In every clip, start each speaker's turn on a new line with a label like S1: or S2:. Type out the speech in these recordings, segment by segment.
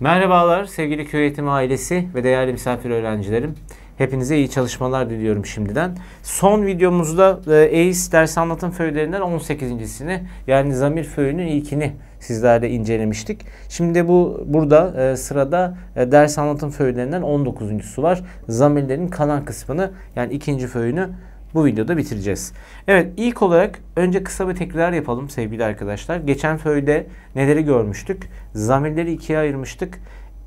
S1: Merhabalar sevgili köy eğitimi ailesi ve değerli misafir öğrencilerim. Hepinize iyi çalışmalar diliyorum şimdiden. Son videomuzda EİS e ders anlatım föylerinden 18.sini yani zamir föyünün ilkini sizlerle incelemiştik. Şimdi bu burada e, sırada e, ders anlatım föylerinden 19.sü var. Zamirlerin kalan kısmını yani ikinci föyünü bu videoda bitireceğiz. Evet ilk olarak önce kısa bir tekrar yapalım sevgili arkadaşlar. Geçen föyde neleri görmüştük? Zamirleri ikiye ayırmıştık.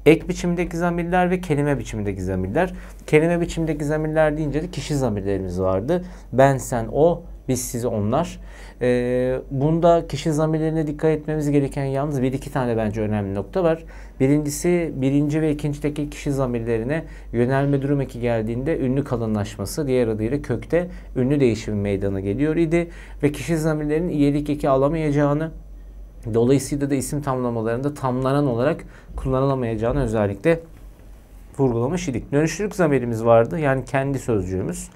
S1: Ek biçimdeki zamirler ve kelime biçimdeki zamirler. Kelime biçimdeki zamirler deyince de kişi zamirlerimiz vardı. Ben, sen, o, biz siz onlar. E, bunda kişi zamirlerine dikkat etmemiz gereken yalnız bir iki tane bence önemli nokta var. Birincisi birinci ve ikincideki kişi zamirlerine yönelme durum eki geldiğinde ünlü kalınlaşması diğer adıyla kökte ünlü değişimi meydana geliyor idi. Ve kişi zamirlerinin iyilik eki alamayacağını Dolayısıyla da isim tamlamalarında tamlanan olarak kullanılamayacağını özellikle vurgulamış idik. Dönüşlülük zamirimiz vardı. Yani kendi sözcüğümüz.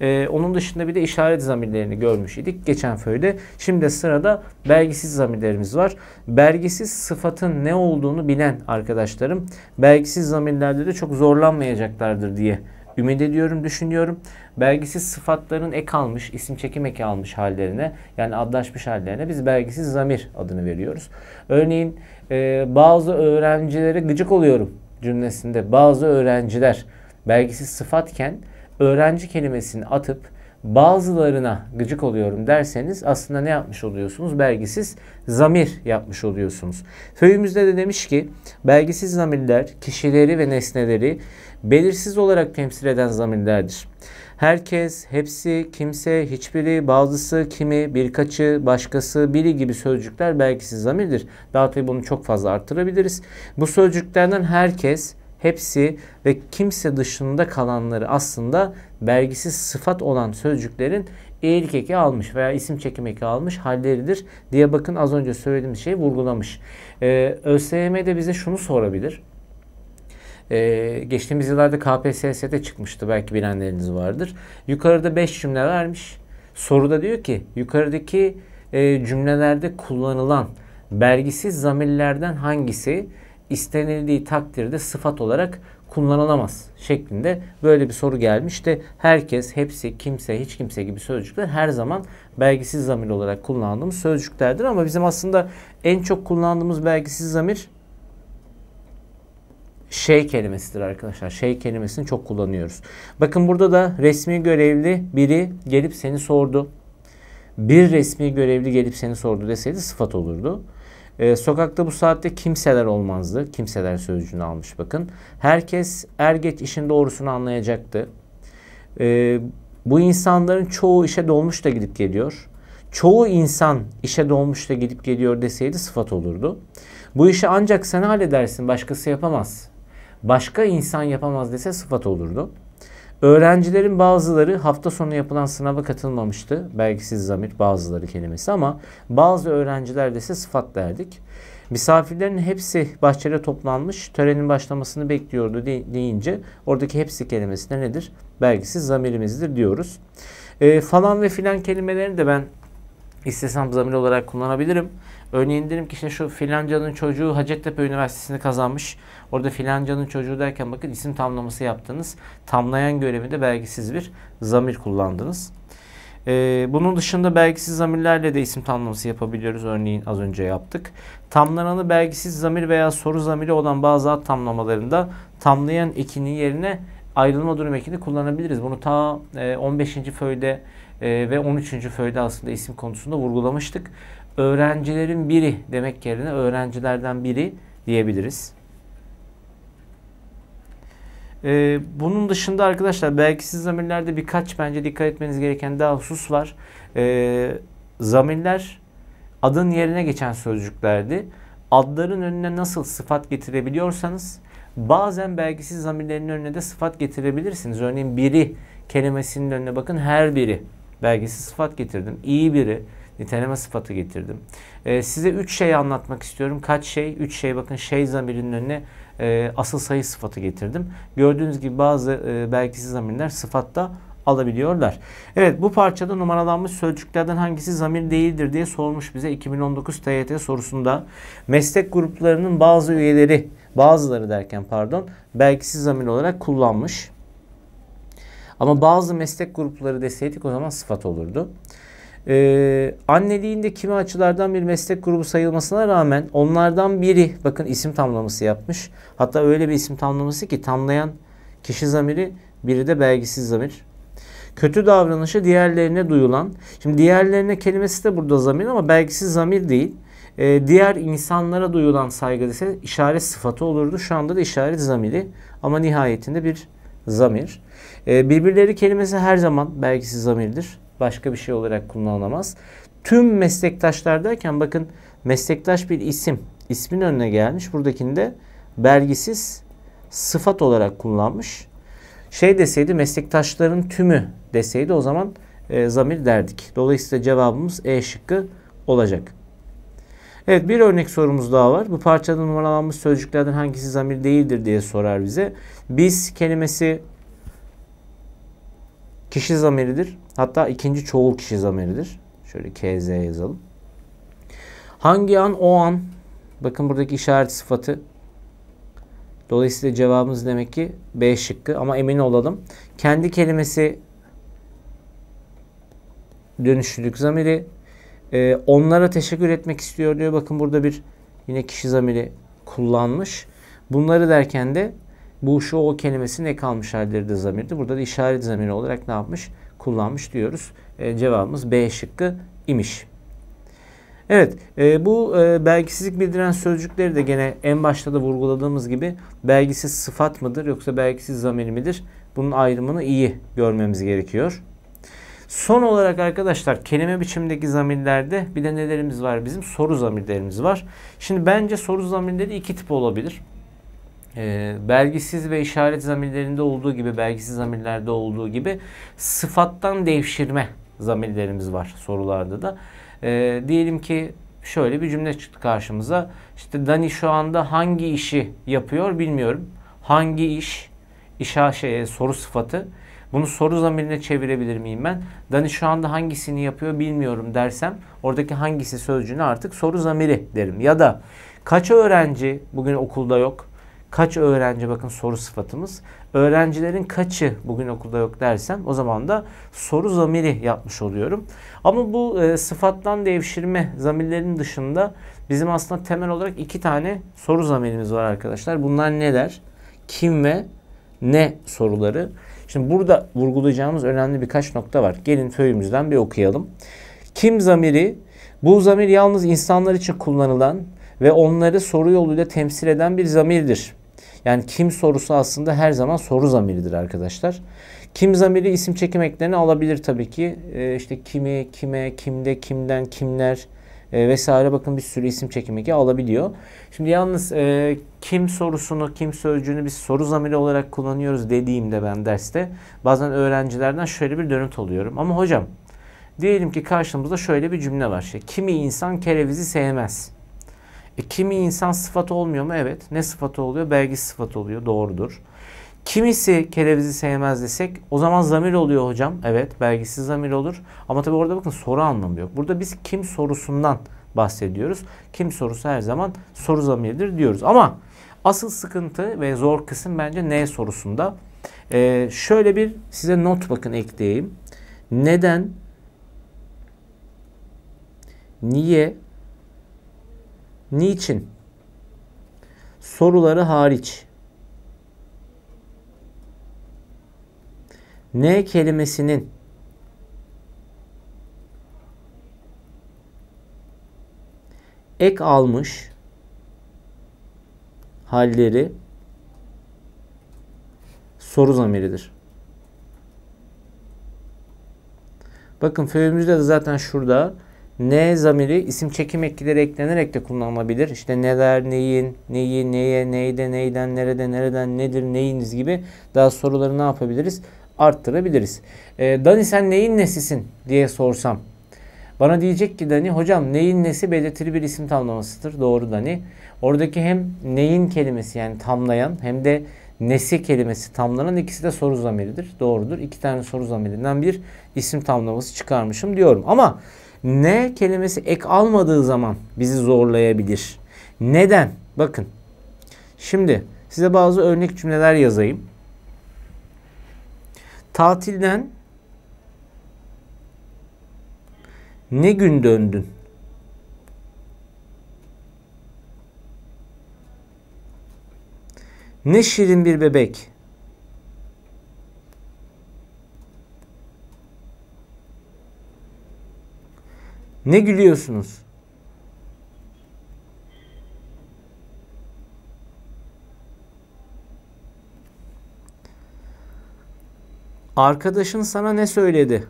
S1: E, onun dışında bir de işaret zamirlerini görmüş idik geçen föyde. Şimdi sırada belgisiz zamirlerimiz var. Belgisiz sıfatın ne olduğunu bilen arkadaşlarım belgisiz zamirlerde de çok zorlanmayacaklardır diye ümit ediyorum, düşünüyorum. Belgisiz sıfatların ek almış, isim çekim eki almış hallerine yani adlaşmış hallerine biz belgisiz zamir adını veriyoruz. Örneğin e, bazı öğrencilere gıcık oluyorum cümlesinde bazı öğrenciler belgisiz sıfatken öğrenci kelimesini atıp bazılarına gıcık oluyorum derseniz aslında ne yapmış oluyorsunuz? Belgisiz zamir yapmış oluyorsunuz. Föyümüzde de demiş ki belgisiz zamirler kişileri ve nesneleri belirsiz olarak temsil eden zamirlerdir. Herkes, hepsi, kimse, hiçbiri, bazısı, kimi, birkaçı, başkası, biri gibi sözcükler belgisiz zamirdir. Daha tabi bunu çok fazla arttırabiliriz. Bu sözcüklerden herkes, hepsi ve kimse dışında kalanları aslında vergisiz sıfat olan sözcüklerin eğilik eki almış veya isim çekim eki almış halleridir diye bakın az önce söylediğim şeyi vurgulamış. Ee, ÖSYM de bize şunu sorabilir. Ee, geçtiğimiz yıllarda KPSS'de çıkmıştı belki bilenleriniz vardır. Yukarıda 5 cümle vermiş. Soruda diyor ki yukarıdaki e, cümlelerde kullanılan belgisiz zamirlerden hangisi istenildiği takdirde sıfat olarak kullanılamaz şeklinde böyle bir soru gelmiş de herkes, hepsi, kimse, hiç kimse gibi sözcükler her zaman belgisiz zamir olarak kullandığımız sözcüklerdir ama bizim aslında en çok kullandığımız belgisiz zamir şey kelimesidir arkadaşlar. Şey kelimesini çok kullanıyoruz. Bakın burada da resmi görevli biri gelip seni sordu. Bir resmi görevli gelip seni sordu deseydi sıfat olurdu. E, sokakta bu saatte kimseler olmazdı. Kimseler sözcüğünü almış bakın. Herkes er geç işin doğrusunu anlayacaktı. E, bu insanların çoğu işe dolmuş da gidip geliyor. Çoğu insan işe dolmuş da gidip geliyor deseydi sıfat olurdu. Bu işi ancak sen halledersin başkası yapamaz. Başka insan yapamaz dese sıfat olurdu. Öğrencilerin bazıları hafta sonu yapılan sınava katılmamıştı. Belki siz zamir bazıları kelimesi ama bazı öğrenciler de ise sıfat derdik. Misafirlerin hepsi bahçede toplanmış, törenin başlamasını bekliyordu deyince oradaki hepsi kelimesi de nedir? Belgisiz zamirimizdir diyoruz. E, falan ve filan kelimelerini de ben istesem zamir olarak kullanabilirim. Örneğin derim ki işte şu filancanın çocuğu Hacettepe Üniversitesi'ni kazanmış. Orada filancanın çocuğu derken bakın isim tamlaması yaptınız. Tamlayan görevinde belki siz bir zamir kullandınız. Ee, bunun dışında belgisiz zamirlerle de isim tamlaması yapabiliyoruz. Örneğin az önce yaptık. Tamlananı belgisiz zamir veya soru zamiri olan bazı ad tamlamalarında tamlayan ekinin yerine ayrılma durum ekini kullanabiliriz. Bunu ta 15. E, föyde e, ve 13. föyde aslında isim konusunda vurgulamıştık öğrencilerin biri demek yerine öğrencilerden biri diyebiliriz. Ee, bunun dışında arkadaşlar belgisiz zamirlerde birkaç bence dikkat etmeniz gereken daha husus var. Ee, zamirler adın yerine geçen sözcüklerdi. Adların önüne nasıl sıfat getirebiliyorsanız bazen belgisiz zamirlerin önüne de sıfat getirebilirsiniz. Örneğin biri kelimesinin önüne bakın her biri belgisiz sıfat getirdim. İyi biri, Niteleme sıfatı getirdim. E, size üç şey anlatmak istiyorum. Kaç şey? Üç şey bakın şey zamirinin önüne e, asıl sayı sıfatı getirdim. Gördüğünüz gibi bazı e, belgisiz zamirler sıfatta alabiliyorlar. Evet bu parçada numaralanmış sözcüklerden hangisi zamir değildir diye sormuş bize 2019 TYT sorusunda. Meslek gruplarının bazı üyeleri, bazıları derken pardon, belgisiz zamir olarak kullanmış. Ama bazı meslek grupları deseydik o zaman sıfat olurdu. Ee, anneliğinde kimi açılardan bir meslek grubu sayılmasına rağmen onlardan biri bakın isim tamlaması yapmış. Hatta öyle bir isim tamlaması ki tamlayan kişi zamiri biri de belgisiz zamir. Kötü davranışı diğerlerine duyulan. Şimdi diğerlerine kelimesi de burada zamir ama belgisiz zamir değil. Ee, diğer insanlara duyulan saygı ise işaret sıfatı olurdu. Şu anda da işaret zamiri ama nihayetinde bir zamir. Ee, birbirleri kelimesi her zaman belgisiz zamirdir başka bir şey olarak kullanılamaz. Tüm meslektaşlar derken bakın meslektaş bir isim. İsmin önüne gelmiş. Buradakinde belgisiz sıfat olarak kullanmış. Şey deseydi meslektaşların tümü deseydi o zaman e, zamir derdik. Dolayısıyla cevabımız E şıkkı olacak. Evet bir örnek sorumuz daha var. Bu parçada numaralanmış sözcüklerden hangisi zamir değildir diye sorar bize. Biz kelimesi Kişi zamiridir. Hatta ikinci çoğul kişi zamiridir. Şöyle KZ yazalım. Hangi an o an? Bakın buradaki işaret sıfatı. Dolayısıyla cevabımız demek ki B şıkkı ama emin olalım. Kendi kelimesi dönüşlülük zamiri. Ee, onlara teşekkür etmek istiyor diyor. Bakın burada bir yine kişi zamiri kullanmış. Bunları derken de bu şu o kelimesi ne kalmış halleri de zamirdi. Burada da işaret zamiri olarak ne yapmış? Kullanmış diyoruz. E, cevabımız B şıkkı imiş. Evet e, bu e, belgisizlik bildiren sözcükleri de gene en başta da vurguladığımız gibi belgisiz sıfat mıdır yoksa belgisiz zamir midir? Bunun ayrımını iyi görmemiz gerekiyor. Son olarak arkadaşlar kelime biçimdeki zamirlerde bir de nelerimiz var bizim? Soru zamirlerimiz var. Şimdi bence soru zamirleri iki tip olabilir. E, belgisiz ve işaret zamirlerinde olduğu gibi, belgisiz zamirlerde olduğu gibi sıfattan devşirme zamirlerimiz var sorularda da. E, diyelim ki şöyle bir cümle çıktı karşımıza. İşte Dani şu anda hangi işi yapıyor bilmiyorum. Hangi iş, işa şey, e, soru sıfatı. Bunu soru zamirine çevirebilir miyim ben? Dani şu anda hangisini yapıyor bilmiyorum dersem oradaki hangisi sözcüğünü artık soru zamiri derim. Ya da kaç öğrenci bugün okulda yok? Kaç öğrenci bakın soru sıfatımız. Öğrencilerin kaçı bugün okulda yok dersem o zaman da soru zamiri yapmış oluyorum. Ama bu e, sıfattan devşirme zamirlerin dışında bizim aslında temel olarak iki tane soru zamirimiz var arkadaşlar. Bunlar neler? Kim ve ne soruları. Şimdi burada vurgulayacağımız önemli birkaç nokta var. Gelin föyümüzden bir okuyalım. Kim zamiri? Bu zamir yalnız insanlar için kullanılan ve onları soru yoluyla temsil eden bir zamirdir. Yani kim sorusu aslında her zaman soru zamiridir arkadaşlar. Kim zamiri isim çekim eklerini alabilir tabii ki. E, işte kimi, kime, kimde, kimden, kimler e, vesaire bakın bir sürü isim çekim eki alabiliyor. Şimdi yalnız e, kim sorusunu, kim sözcüğünü biz soru zamiri olarak kullanıyoruz dediğimde ben derste bazen öğrencilerden şöyle bir dönüt oluyorum. Ama hocam diyelim ki karşımızda şöyle bir cümle var. İşte, kimi insan kerevizi sevmez. E, kimi insan sıfatı olmuyor mu? Evet. Ne sıfatı oluyor? Belgi sıfatı oluyor. Doğrudur. Kimisi kerevizi sevmez desek o zaman zamir oluyor hocam. Evet belgisiz zamir olur. Ama tabi orada bakın soru anlamı yok. Burada biz kim sorusundan bahsediyoruz. Kim sorusu her zaman soru zamirdir diyoruz. Ama asıl sıkıntı ve zor kısım bence ne sorusunda. Ee, şöyle bir size not bakın ekleyeyim. Neden, niye Niçin? Soruları hariç. Ne kelimesinin ek almış halleri soru zamiridir. Bakın föyümüzde de zaten şurada ne zamiri isim çekim ekleri eklenerek de kullanılabilir. İşte neler, neyin, neyi, neye, neyde, neyden, nerede, nereden, nedir, neyiniz gibi daha soruları ne yapabiliriz? Arttırabiliriz. E, Dani sen neyin nesisin diye sorsam. Bana diyecek ki Dani hocam neyin nesi belirtili bir isim tamlamasıdır. Doğru Dani. Oradaki hem neyin kelimesi yani tamlayan hem de nesi kelimesi tamlanan ikisi de soru zamiridir. Doğrudur. İki tane soru zamirinden bir isim tamlaması çıkarmışım diyorum. Ama ne kelimesi ek almadığı zaman bizi zorlayabilir. Neden? Bakın. Şimdi size bazı örnek cümleler yazayım. Tatilden ne gün döndün? Ne şirin bir bebek. Ne gülüyorsunuz? Arkadaşın sana ne söyledi?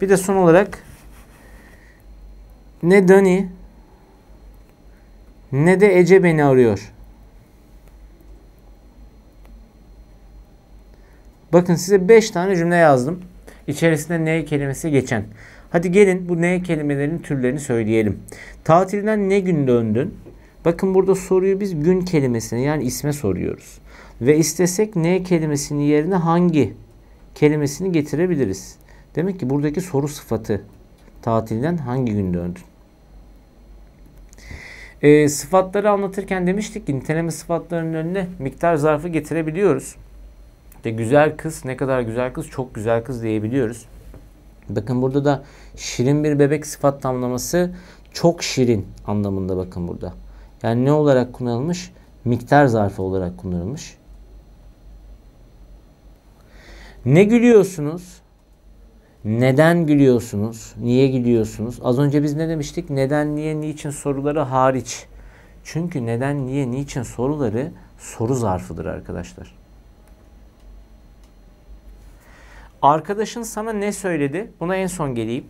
S1: Bir de son olarak ne Dani ne de Ece beni arıyor. Bakın size 5 tane cümle yazdım. İçerisinde ne kelimesi geçen. Hadi gelin bu ne kelimelerin türlerini söyleyelim. Tatilden ne gün döndün? Bakın burada soruyu biz gün kelimesini yani isme soruyoruz. Ve istesek ne kelimesinin yerine hangi kelimesini getirebiliriz. Demek ki buradaki soru sıfatı tatilden hangi gün döndün? E, sıfatları anlatırken demiştik ki niteleme sıfatlarının önüne miktar zarfı getirebiliyoruz. İşte güzel kız ne kadar güzel kız çok güzel kız diyebiliyoruz. Bakın burada da şirin bir bebek sıfat tamlaması çok şirin anlamında bakın burada. Yani ne olarak kullanılmış? Miktar zarfı olarak kullanılmış. Ne gülüyorsunuz? Neden gülüyorsunuz? Niye gülüyorsunuz? Az önce biz ne demiştik? Neden, niye, niçin soruları hariç. Çünkü neden, niye, niçin soruları soru zarfıdır arkadaşlar. Arkadaşın sana ne söyledi? Buna en son geleyim.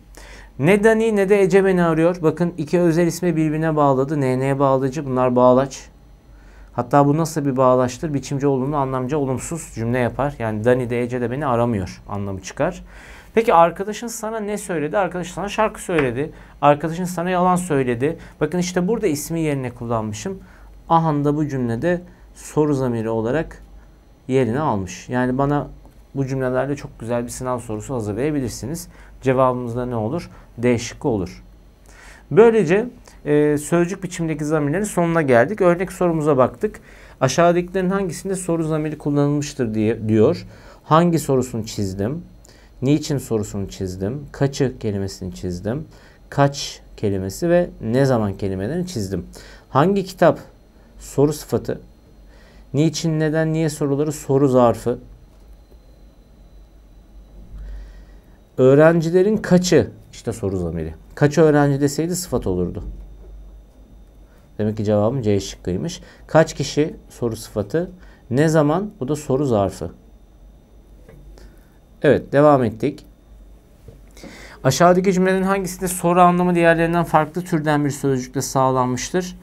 S1: Ne Dani ne de Ece beni arıyor. Bakın iki özel ismi birbirine bağladı. NN bağlayıcı. bunlar bağlaç. Hatta bu nasıl bir bağlaçtır? Biçimce olumlu, anlamca olumsuz cümle yapar. Yani Dani de Ece de beni aramıyor anlamı çıkar. Peki arkadaşın sana ne söyledi? Arkadaş sana şarkı söyledi. Arkadaşın sana yalan söyledi. Bakın işte burada ismi yerine kullanmışım. Ahan da bu cümlede soru zamiri olarak yerini almış. Yani bana bu cümlelerle çok güzel bir sınav sorusu hazırlayabilirsiniz. Cevabımız da ne olur? D şıkkı olur. Böylece e, sözcük biçimdeki zamirlerin sonuna geldik. Örnek sorumuza baktık. Aşağıdakilerin hangisinde soru zamiri kullanılmıştır diye diyor. Hangi sorusunu çizdim? Niçin sorusunu çizdim? Kaçı kelimesini çizdim? Kaç kelimesi ve ne zaman kelimelerini çizdim. Hangi kitap soru sıfatı? Niçin, neden, niye soruları soru zarfı. Öğrencilerin kaçı? işte soru zamiri. Kaç öğrenci deseydi sıfat olurdu. Demek ki cevabım C şıkkıymış. Kaç kişi soru sıfatı? Ne zaman? Bu da soru zarfı. Evet devam ettik. Aşağıdaki cümlelerin hangisinde soru anlamı diğerlerinden farklı türden bir sözcükle sağlanmıştır?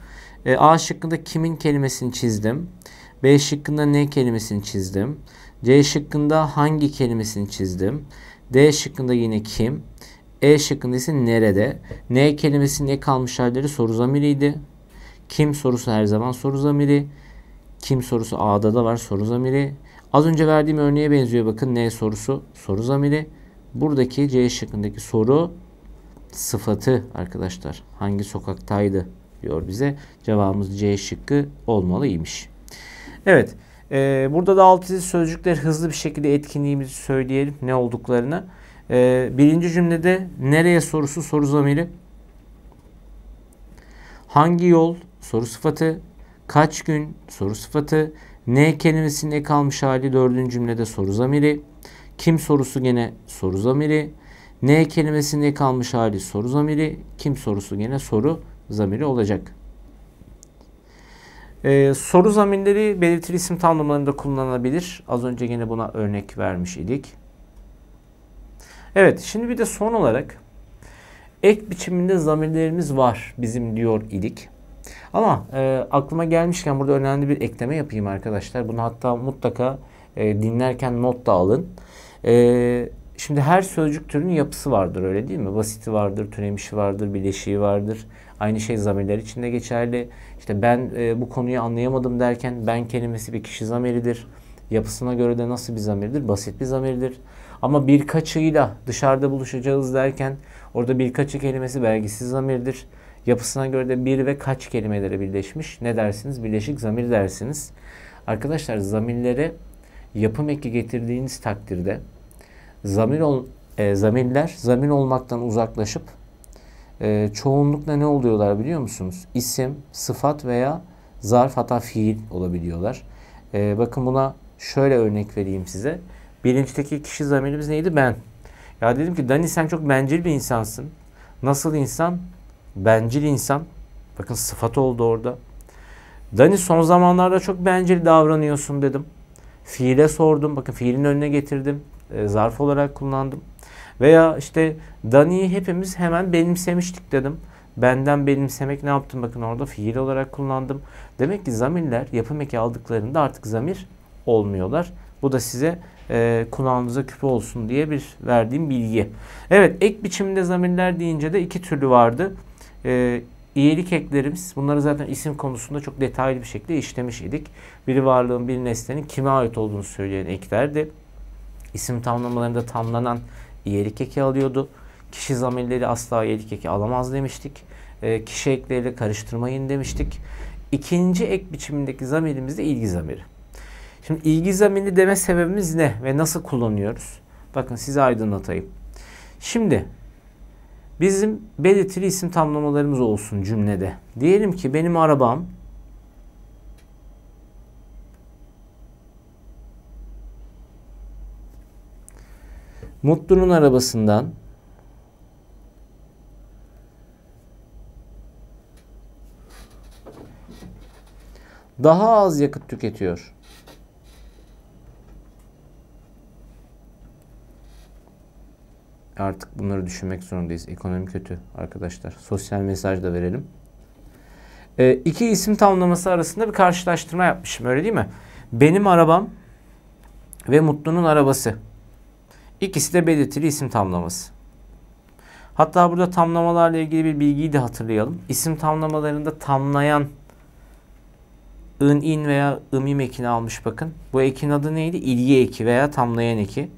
S1: E, A şıkkında kimin kelimesini çizdim. B şıkkında ne kelimesini çizdim. C şıkkında hangi kelimesini çizdim. D şıkkında yine kim? E şıkkında ise nerede? N kelimesinin ne kalmış halleri soru zamiriydi. Kim sorusu her zaman soru zamiri. Kim sorusu A'da da var soru zamiri. Az önce verdiğim örneğe benziyor bakın. N sorusu soru zamiri. Buradaki C şıkkındaki soru sıfatı arkadaşlar. Hangi sokaktaydı diyor bize. Cevabımız C şıkkı olmalıymış. Evet. Ee, burada da alt çizgi sözcükleri hızlı bir şekilde etkinliğimizi söyleyelim ne olduklarını. Ee, birinci cümlede nereye sorusu soru zamiri. Hangi yol soru sıfatı. Kaç gün soru sıfatı. Ne kelimesinin ek almış hali dördüncü cümlede soru zamiri. Kim sorusu gene soru zamiri. Ne kelimesinin ek almış hali soru zamiri. Kim sorusu gene soru zamiri olacak. Ee, soru zamirleri belirtili isim tanımlarında kullanılabilir. Az önce yine buna örnek vermiş idik. Evet şimdi bir de son olarak ek biçiminde zamirlerimiz var bizim diyor idik. Ama e, aklıma gelmişken burada önemli bir ekleme yapayım arkadaşlar. Bunu hatta mutlaka e, dinlerken not da alın. E, şimdi her sözcük türünün yapısı vardır öyle değil mi? Basiti vardır, türemişi vardır, bileşiği vardır. Aynı şey zamirler için de geçerli. İşte ben e, bu konuyu anlayamadım derken ben kelimesi bir kişi zamiridir. Yapısına göre de nasıl bir zamirdir? Basit bir zamirdir. Ama birkaçıyla dışarıda buluşacağız derken orada birkaçı kelimesi belgisiz zamirdir. Yapısına göre de bir ve kaç kelimelere birleşmiş. Ne dersiniz? Birleşik zamir dersiniz. Arkadaşlar zamirlere yapım eki getirdiğiniz takdirde zamir ol, e, zamirler zamir olmaktan uzaklaşıp e, çoğunlukla ne oluyorlar biliyor musunuz? İsim, sıfat veya zarf hatta fiil olabiliyorlar. E, bakın buna şöyle örnek vereyim size. Bilinçteki kişi zamirimiz neydi? Ben. Ya dedim ki Dani sen çok bencil bir insansın. Nasıl insan? Bencil insan. Bakın sıfat oldu orada. Dani son zamanlarda çok bencil davranıyorsun dedim. Fiile sordum. Bakın fiilin önüne getirdim. E, zarf olarak kullandım. Veya işte Dani'yi hepimiz hemen benimsemiştik dedim. Benden benimsemek ne yaptım? Bakın orada fiil olarak kullandım. Demek ki zamirler yapım eki aldıklarında artık zamir olmuyorlar. Bu da size e, kulağınıza küpe olsun diye bir verdiğim bilgi. Evet ek biçiminde zamirler deyince de iki türlü vardı. E, iyilik eklerimiz bunları zaten isim konusunda çok detaylı bir şekilde işlemiş idik. Bir varlığın bir nesnenin kime ait olduğunu söyleyen eklerdi. İsim tamlamalarında tamlanan iyilik eki alıyordu. Kişi zamirleri asla iyilik eki alamaz demiştik. E, kişi ekleriyle karıştırmayın demiştik. İkinci ek biçimindeki zamirimiz de ilgi zamiri. Şimdi ilgi zamiri deme sebebimiz ne ve nasıl kullanıyoruz? Bakın size aydınlatayım. Şimdi bizim belirtili isim tamlamalarımız olsun cümlede. Diyelim ki benim arabam Mutlu'nun arabasından daha az yakıt tüketiyor. Artık bunları düşünmek zorundayız. Ekonomi kötü arkadaşlar. Sosyal mesaj da verelim. E, iki isim tamlaması arasında bir karşılaştırma yapmışım öyle değil mi? Benim arabam ve Mutlu'nun arabası. İkisi de belirtili isim tamlaması. Hatta burada tamlamalarla ilgili bir bilgiyi de hatırlayalım. İsim tamlamalarında tamlayan ın, in veya ımim ekini almış bakın. Bu ekin adı neydi? İlgi eki veya tamlayan eki.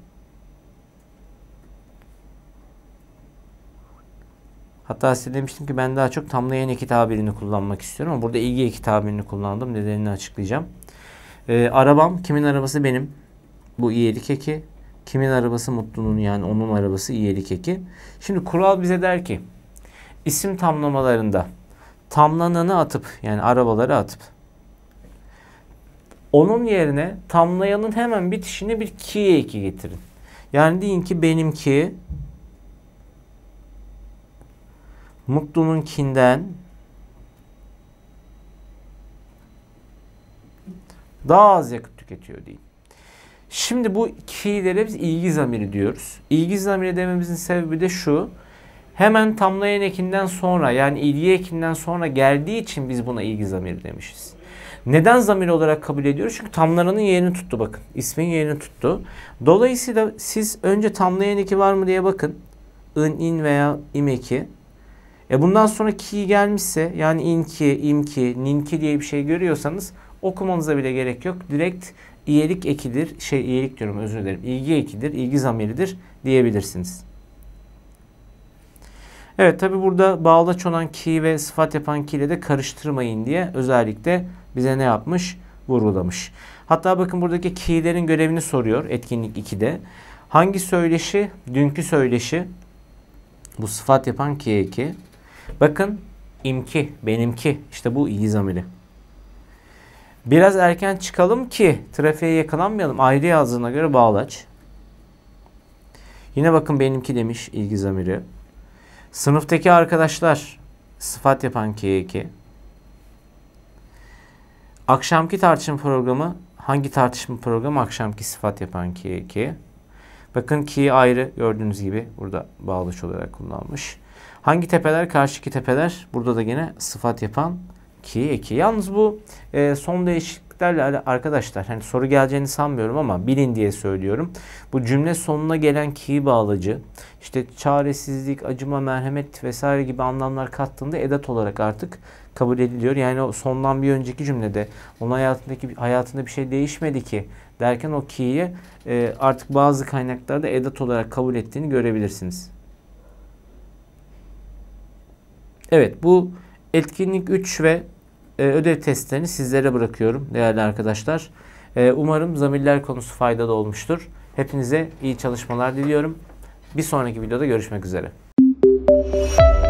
S1: Hatta size demiştim ki ben daha çok tamlayan eki tabirini kullanmak istiyorum ama burada ilgi eki tabirini kullandım. Nedenini açıklayacağım. Ee, arabam kimin arabası benim? Bu iyilik eki. Kimin arabası mutlunun yani onun arabası iyilik eki. Şimdi kural bize der ki isim tamlamalarında tamlananı atıp yani arabaları atıp onun yerine tamlayanın hemen bitişine bir ki eki getirin. Yani deyin ki benimki mutlununkinden daha az yakıt tüketiyor deyin. Şimdi bu fiillere biz ilgi zamiri diyoruz. İlgi zamiri dememizin sebebi de şu. Hemen tamlayan ekinden sonra yani ilgi ekinden sonra geldiği için biz buna ilgi zamiri demişiz. Neden zamir olarak kabul ediyoruz? Çünkü tamlarının yerini tuttu bakın. İsmin yerini tuttu. Dolayısıyla siz önce tamlayan eki var mı diye bakın. In, in veya im eki. E bundan sonra ki gelmişse yani inki, imki, ninki diye bir şey görüyorsanız okumanıza bile gerek yok. Direkt iyilik ekidir, şey iyilik diyorum özür dilerim, ilgi ekidir, ilgi zamiridir diyebilirsiniz. Evet tabi burada bağlaç olan ki ve sıfat yapan ki ile de karıştırmayın diye özellikle bize ne yapmış? Vurgulamış. Hatta bakın buradaki ki'lerin görevini soruyor etkinlik 2'de. Hangi söyleşi? Dünkü söyleşi. Bu sıfat yapan ki eki. Bakın imki, benimki. İşte bu iyi zamiri. Biraz erken çıkalım ki trafiğe yakalanmayalım. Ayrı yazdığına göre bağlaç. Yine bakın benimki demiş ilgi zamiri. Sınıftaki arkadaşlar sıfat yapan K2. E akşamki tartışma programı hangi tartışma programı akşamki sıfat yapan K2. E bakın ki ayrı gördüğünüz gibi burada bağlaç olarak kullanmış. Hangi tepeler karşıki tepeler burada da yine sıfat yapan 2, 2. Yalnız bu e, son değişikliklerle arkadaşlar hani soru geleceğini sanmıyorum ama bilin diye söylüyorum. Bu cümle sonuna gelen ki bağlacı işte çaresizlik, acıma, merhamet vesaire gibi anlamlar kattığında edat olarak artık kabul ediliyor. Yani o sondan bir önceki cümlede onun hayatındaki hayatında bir şey değişmedi ki derken o ki'yi e, artık bazı kaynaklarda edat olarak kabul ettiğini görebilirsiniz. Evet bu etkinlik 3 ve e, ödev testlerini sizlere bırakıyorum değerli arkadaşlar. E, umarım zamirler konusu faydalı olmuştur. Hepinize iyi çalışmalar diliyorum. Bir sonraki videoda görüşmek üzere. Müzik